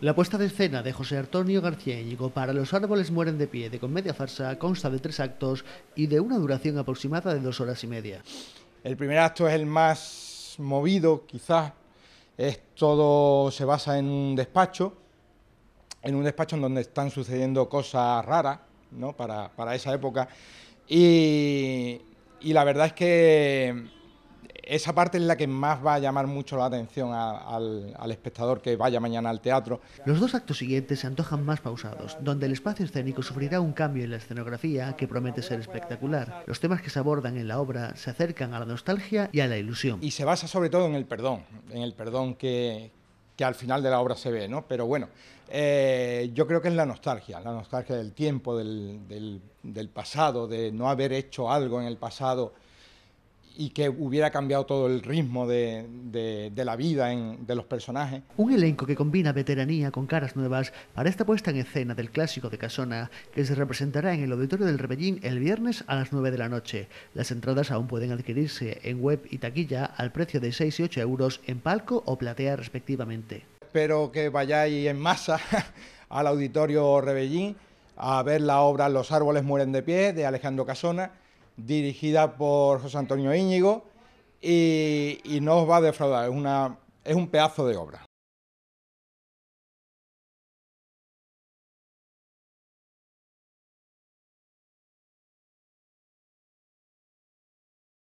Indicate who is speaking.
Speaker 1: La puesta de escena de José Antonio García Íñigo para Los árboles mueren de pie de comedia farsa consta de tres actos y de una duración aproximada de dos horas y media.
Speaker 2: El primer acto es el más movido, quizás. Es todo se basa en un despacho, en un despacho en donde están sucediendo cosas raras, ¿no? Para, esa época. Y, y la verdad es que esa parte es la que más va a llamar mucho la atención al, espectador que vaya mañana al teatro. Los dos actos siguientes se antojan más pausados, donde el espacio escénico sufrirá un
Speaker 1: cambio en la escenografía que promete ser espectacular. Los temas que se abordan en la obra se acercan a la
Speaker 2: nostalgia y a la ilusión. Y se basa sobre todo en el perdón, en el perdón que, al final de la obra se ve, ¿no? Pero bueno, eh, yo creo que es la nostalgia, la nostalgia del tiempo, del pasado, de no haber hecho algo en el pasado y que hubiera cambiado todo el ritmo de, la vida de los personajes.
Speaker 1: Un elenco que combina veteranía con caras nuevas para esta puesta en escena del clásico de Casona que se representará en el Auditorio del Rebellín el viernes a las 9 de la noche. Las entradas aún pueden adquirirse en web y taquilla al precio de 6 y 8 euros en palco o platea respectivamente.
Speaker 2: Espero que vayáis en masa al Auditorio Rebellín a ver la obra Los árboles mueren de pie de Alejandro Casona dirigida por José Antonio Íñigo y, no os va a defraudar, es, es un pedazo de obra.